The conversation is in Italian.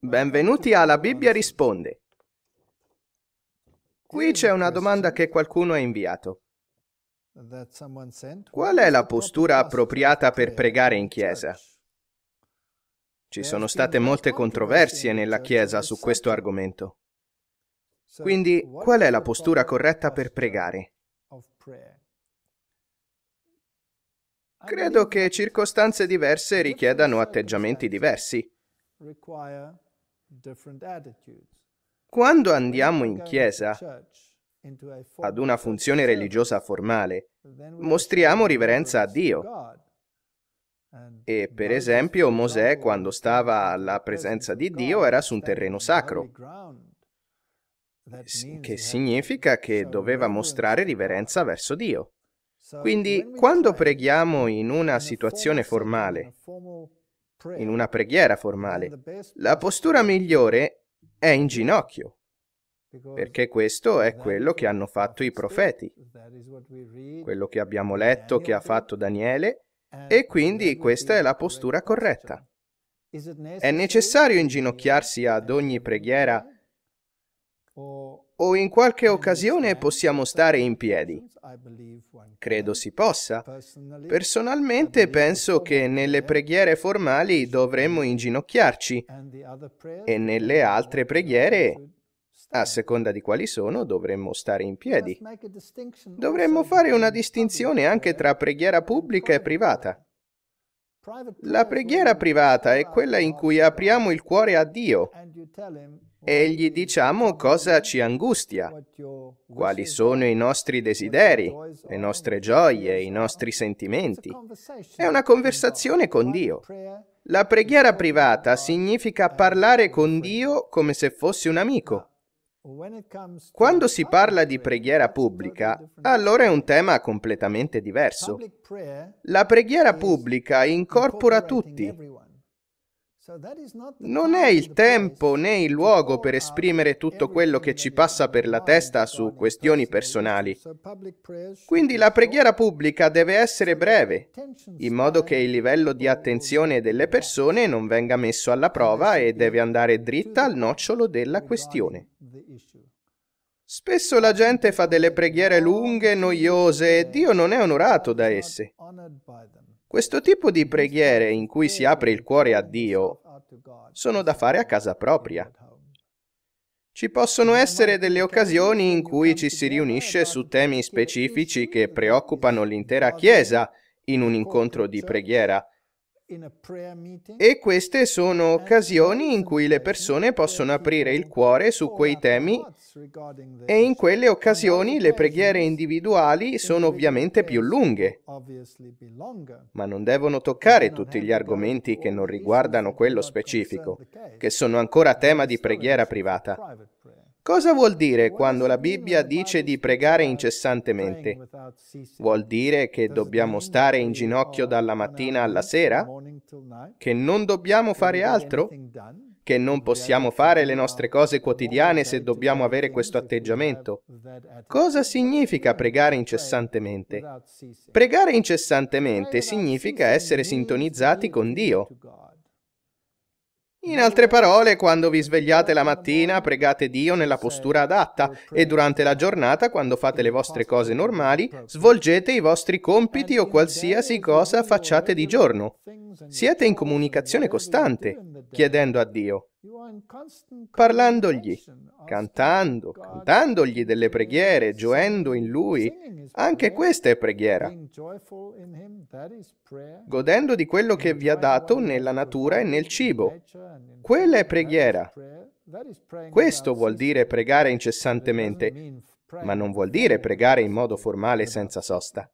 Benvenuti alla Bibbia risponde. Qui c'è una domanda che qualcuno ha inviato. Qual è la postura appropriata per pregare in chiesa? Ci sono state molte controversie nella chiesa su questo argomento. Quindi, qual è la postura corretta per pregare? Credo che circostanze diverse richiedano atteggiamenti diversi. Quando andiamo in chiesa ad una funzione religiosa formale, mostriamo riverenza a Dio. E per esempio Mosè quando stava alla presenza di Dio era su un terreno sacro, che significa che doveva mostrare riverenza verso Dio. Quindi quando preghiamo in una situazione formale, in una preghiera formale. La postura migliore è in ginocchio, perché questo è quello che hanno fatto i profeti, quello che abbiamo letto che ha fatto Daniele, e quindi questa è la postura corretta. È necessario inginocchiarsi ad ogni preghiera o in qualche occasione possiamo stare in piedi. Credo si possa. Personalmente penso che nelle preghiere formali dovremmo inginocchiarci e nelle altre preghiere, a seconda di quali sono, dovremmo stare in piedi. Dovremmo fare una distinzione anche tra preghiera pubblica e privata. La preghiera privata è quella in cui apriamo il cuore a Dio e gli diciamo cosa ci angustia, quali sono i nostri desideri, le nostre gioie, i nostri sentimenti. È una conversazione con Dio. La preghiera privata significa parlare con Dio come se fosse un amico. Quando si parla di preghiera pubblica, allora è un tema completamente diverso. La preghiera pubblica incorpora tutti, non è il tempo né il luogo per esprimere tutto quello che ci passa per la testa su questioni personali. Quindi la preghiera pubblica deve essere breve, in modo che il livello di attenzione delle persone non venga messo alla prova e deve andare dritta al nocciolo della questione. Spesso la gente fa delle preghiere lunghe, noiose e Dio non è onorato da esse. Questo tipo di preghiere in cui si apre il cuore a Dio sono da fare a casa propria. Ci possono essere delle occasioni in cui ci si riunisce su temi specifici che preoccupano l'intera Chiesa in un incontro di preghiera, e queste sono occasioni in cui le persone possono aprire il cuore su quei temi e in quelle occasioni le preghiere individuali sono ovviamente più lunghe, ma non devono toccare tutti gli argomenti che non riguardano quello specifico, che sono ancora tema di preghiera privata. Cosa vuol dire quando la Bibbia dice di pregare incessantemente? Vuol dire che dobbiamo stare in ginocchio dalla mattina alla sera? Che non dobbiamo fare altro? Che non possiamo fare le nostre cose quotidiane se dobbiamo avere questo atteggiamento? Cosa significa pregare incessantemente? Pregare incessantemente significa essere sintonizzati con Dio, in altre parole, quando vi svegliate la mattina, pregate Dio nella postura adatta e durante la giornata, quando fate le vostre cose normali, svolgete i vostri compiti o qualsiasi cosa facciate di giorno. Siete in comunicazione costante, chiedendo a Dio, parlandogli, cantando, cantandogli delle preghiere, gioendo in Lui. Anche questa è preghiera. Godendo di quello che vi ha dato nella natura e nel cibo. Quella è preghiera. Questo vuol dire pregare incessantemente, ma non vuol dire pregare in modo formale senza sosta.